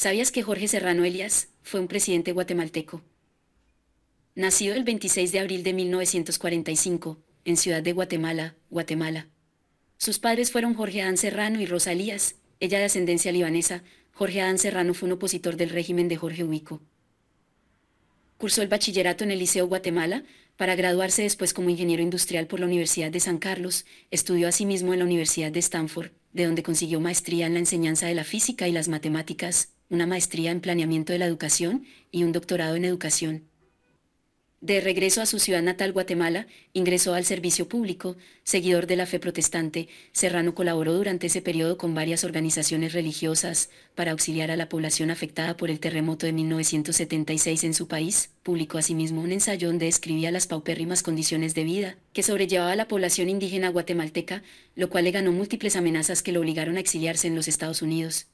¿Sabías que Jorge Serrano Elias fue un presidente guatemalteco? Nacido el 26 de abril de 1945, en Ciudad de Guatemala, Guatemala. Sus padres fueron Jorge Adán Serrano y Rosa Elías, ella de ascendencia libanesa. Jorge Adán Serrano fue un opositor del régimen de Jorge Ubico. Cursó el bachillerato en el Liceo Guatemala para graduarse después como ingeniero industrial por la Universidad de San Carlos. Estudió asimismo en la Universidad de Stanford, de donde consiguió maestría en la enseñanza de la física y las matemáticas, una maestría en planeamiento de la educación y un doctorado en educación. De regreso a su ciudad natal Guatemala, ingresó al servicio público, seguidor de la fe protestante, Serrano colaboró durante ese periodo con varias organizaciones religiosas para auxiliar a la población afectada por el terremoto de 1976 en su país, publicó asimismo un ensayo donde escribía las paupérrimas condiciones de vida que sobrellevaba a la población indígena guatemalteca, lo cual le ganó múltiples amenazas que lo obligaron a exiliarse en los Estados Unidos.